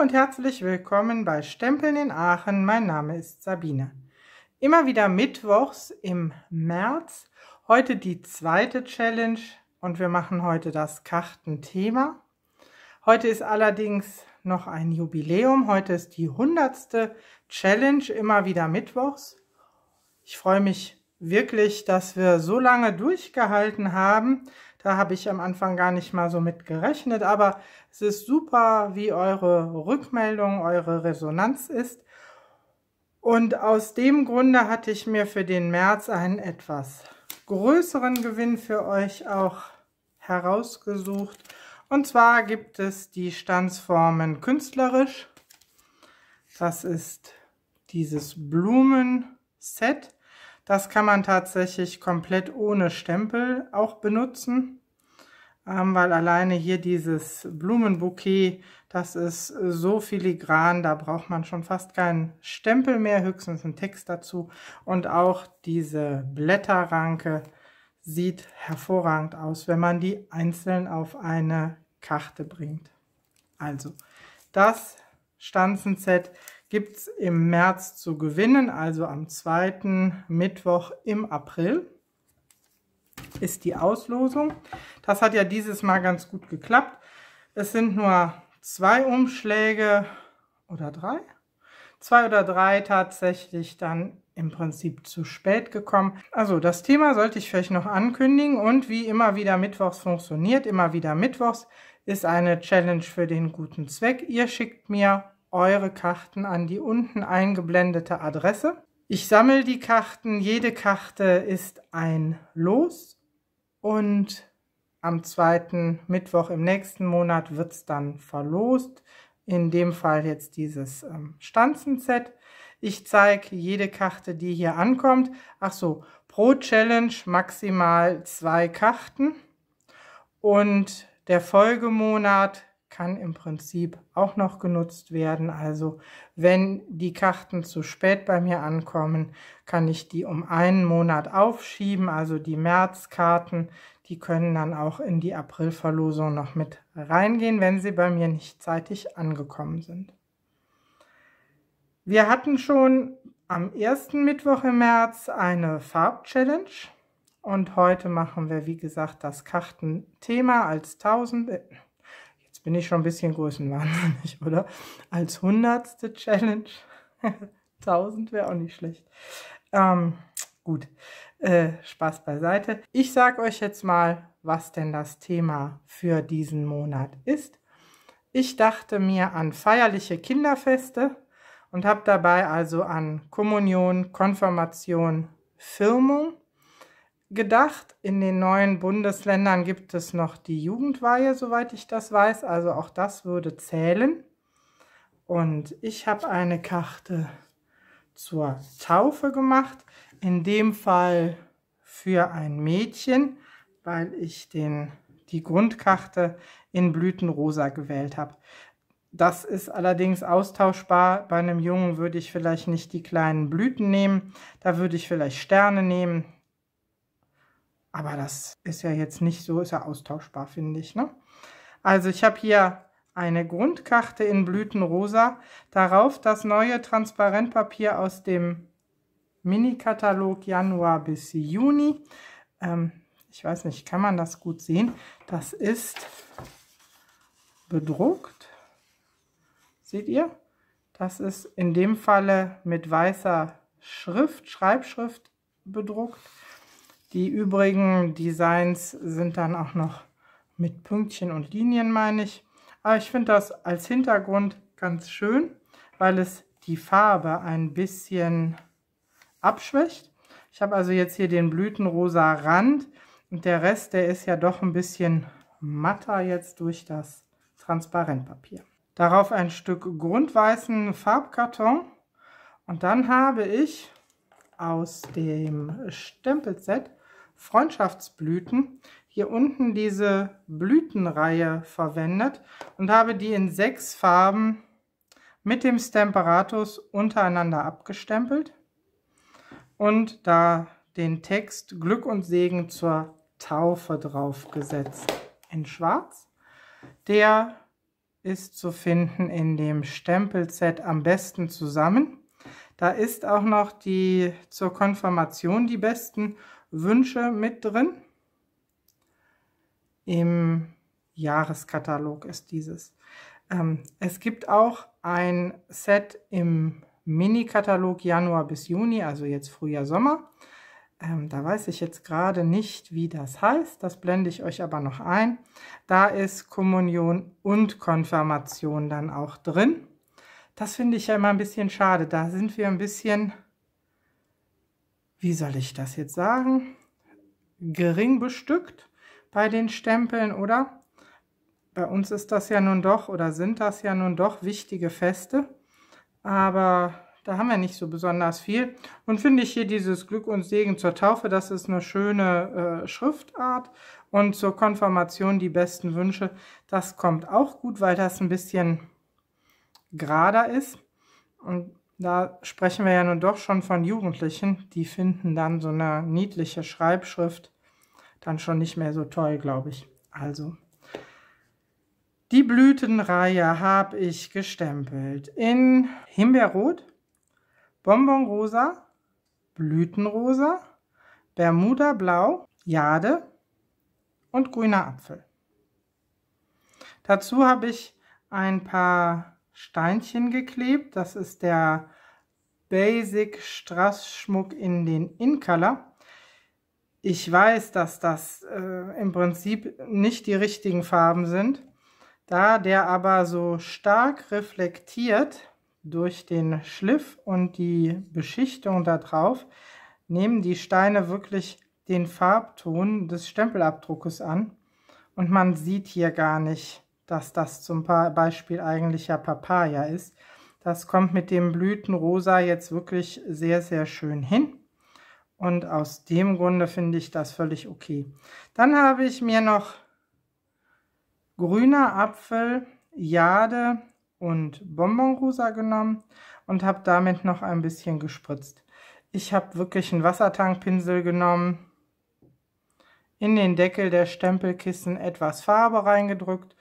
und herzlich willkommen bei Stempeln in Aachen. Mein Name ist Sabine. Immer wieder Mittwochs im März. Heute die zweite Challenge und wir machen heute das Kartenthema. Heute ist allerdings noch ein Jubiläum. Heute ist die 100. Challenge, immer wieder Mittwochs. Ich freue mich wirklich, dass wir so lange durchgehalten haben. Da habe ich am Anfang gar nicht mal so mit gerechnet, aber es ist super, wie eure Rückmeldung, eure Resonanz ist. Und aus dem Grunde hatte ich mir für den März einen etwas größeren Gewinn für euch auch herausgesucht. Und zwar gibt es die Stanzformen künstlerisch. Das ist dieses Blumenset. Das kann man tatsächlich komplett ohne Stempel auch benutzen, ähm, weil alleine hier dieses Blumenbouquet, das ist so filigran, da braucht man schon fast keinen Stempel mehr, höchstens einen Text dazu. Und auch diese Blätterranke sieht hervorragend aus, wenn man die einzeln auf eine Karte bringt. Also, das Stanzenset gibt es im März zu gewinnen, also am zweiten Mittwoch im April ist die Auslosung. Das hat ja dieses Mal ganz gut geklappt. Es sind nur zwei Umschläge oder drei? Zwei oder drei tatsächlich dann im Prinzip zu spät gekommen. Also das Thema sollte ich vielleicht noch ankündigen und wie immer wieder mittwochs funktioniert, immer wieder mittwochs ist eine Challenge für den guten Zweck. Ihr schickt mir eure Karten an die unten eingeblendete Adresse. Ich sammle die Karten. Jede Karte ist ein Los. Und am zweiten Mittwoch im nächsten Monat wird es dann verlost. In dem Fall jetzt dieses ähm, Stanzen-Set. Ich zeige jede Karte, die hier ankommt. Ach so, pro Challenge maximal zwei Karten. Und der Folgemonat kann im Prinzip auch noch genutzt werden. Also wenn die Karten zu spät bei mir ankommen, kann ich die um einen Monat aufschieben. Also die Märzkarten, die können dann auch in die Aprilverlosung noch mit reingehen, wenn sie bei mir nicht zeitig angekommen sind. Wir hatten schon am ersten Mittwoch im März eine Farbchallenge. Und heute machen wir, wie gesagt, das Kartenthema als 1000, bin ich schon ein bisschen größenwahnsinnig, oder? Als hundertste Challenge. 1000 wäre auch nicht schlecht. Ähm, gut, äh, Spaß beiseite. Ich sage euch jetzt mal, was denn das Thema für diesen Monat ist. Ich dachte mir an feierliche Kinderfeste und habe dabei also an Kommunion, Konfirmation, Firmung gedacht. In den neuen Bundesländern gibt es noch die Jugendweihe, soweit ich das weiß. Also auch das würde zählen. Und ich habe eine Karte zur Taufe gemacht. In dem Fall für ein Mädchen, weil ich den, die Grundkarte in Blütenrosa gewählt habe. Das ist allerdings austauschbar. Bei einem Jungen würde ich vielleicht nicht die kleinen Blüten nehmen. Da würde ich vielleicht Sterne nehmen aber das ist ja jetzt nicht so, ist ja austauschbar, finde ich. Ne? Also ich habe hier eine Grundkarte in Blütenrosa, darauf das neue Transparentpapier aus dem Mini-Katalog Januar bis Juni. Ähm, ich weiß nicht, kann man das gut sehen? Das ist bedruckt. Seht ihr? Das ist in dem Falle mit weißer Schrift, Schreibschrift bedruckt. Die übrigen Designs sind dann auch noch mit Pünktchen und Linien, meine ich. Aber ich finde das als Hintergrund ganz schön, weil es die Farbe ein bisschen abschwächt. Ich habe also jetzt hier den blütenrosa Rand und der Rest, der ist ja doch ein bisschen matter jetzt durch das Transparentpapier. Darauf ein Stück grundweißen Farbkarton und dann habe ich aus dem Stempelset Freundschaftsblüten hier unten diese Blütenreihe verwendet und habe die in sechs Farben mit dem Stemperatus untereinander abgestempelt und da den Text Glück und Segen zur Taufe draufgesetzt in schwarz. Der ist zu finden in dem Stempelset am besten zusammen. Da ist auch noch die zur Konfirmation die besten Wünsche mit drin. Im Jahreskatalog ist dieses. Ähm, es gibt auch ein Set im Mini-Katalog Januar bis Juni, also jetzt Frühjahr, Sommer. Ähm, da weiß ich jetzt gerade nicht, wie das heißt. Das blende ich euch aber noch ein. Da ist Kommunion und Konfirmation dann auch drin. Das finde ich ja immer ein bisschen schade. Da sind wir ein bisschen wie soll ich das jetzt sagen, gering bestückt bei den Stempeln, oder? Bei uns ist das ja nun doch oder sind das ja nun doch wichtige Feste, aber da haben wir nicht so besonders viel. Und finde ich hier dieses Glück und Segen zur Taufe, das ist eine schöne äh, Schriftart. Und zur Konfirmation die besten Wünsche, das kommt auch gut, weil das ein bisschen gerader ist. Und da sprechen wir ja nun doch schon von Jugendlichen, die finden dann so eine niedliche Schreibschrift dann schon nicht mehr so toll, glaube ich. Also, die Blütenreihe habe ich gestempelt in Himbeerrot, Bonbonrosa, Blütenrosa, Bermuda Blau, Jade und grüner Apfel. Dazu habe ich ein paar Steinchen geklebt. Das ist der Basic Strassschmuck in den Incolor. Ich weiß, dass das äh, im Prinzip nicht die richtigen Farben sind. Da der aber so stark reflektiert durch den Schliff und die Beschichtung da drauf, nehmen die Steine wirklich den Farbton des Stempelabdruckes an und man sieht hier gar nicht, dass das zum Beispiel eigentlich ja Papaya ist. Das kommt mit dem Blütenrosa jetzt wirklich sehr, sehr schön hin. Und aus dem Grunde finde ich das völlig okay. Dann habe ich mir noch grüner Apfel, Jade und Bonbonrosa genommen und habe damit noch ein bisschen gespritzt. Ich habe wirklich einen Wassertankpinsel genommen, in den Deckel der Stempelkissen etwas Farbe reingedrückt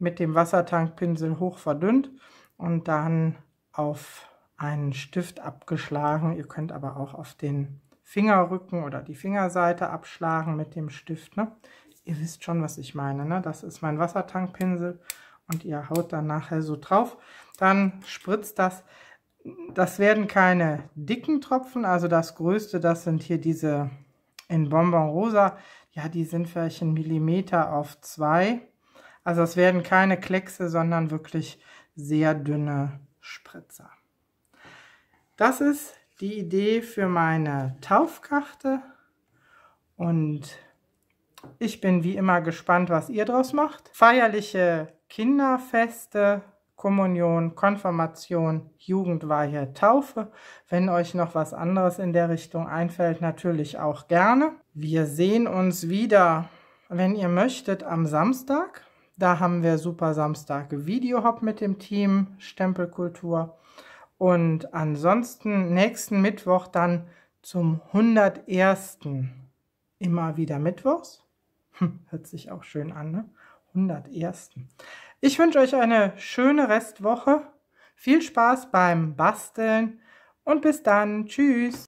mit dem Wassertankpinsel hoch verdünnt und dann auf einen Stift abgeschlagen. Ihr könnt aber auch auf den Fingerrücken oder die Fingerseite abschlagen mit dem Stift. Ne? Ihr wisst schon, was ich meine. Ne? Das ist mein Wassertankpinsel und ihr haut dann nachher so drauf. Dann spritzt das. Das werden keine dicken Tropfen. Also das Größte, das sind hier diese in Bonbon Rosa. Ja, die sind vielleicht ein Millimeter auf zwei. Also es werden keine Kleckse, sondern wirklich sehr dünne Spritzer. Das ist die Idee für meine Taufkarte und ich bin wie immer gespannt, was ihr draus macht. Feierliche Kinderfeste, Kommunion, Konfirmation, Jugendweihe, Taufe. Wenn euch noch was anderes in der Richtung einfällt, natürlich auch gerne. Wir sehen uns wieder, wenn ihr möchtet, am Samstag. Da haben wir super Samstage Videohop mit dem Team Stempelkultur. Und ansonsten nächsten Mittwoch dann zum 101. Immer wieder Mittwochs. Hm, hört sich auch schön an, ne? 101. Ich wünsche euch eine schöne Restwoche. Viel Spaß beim Basteln und bis dann. Tschüss.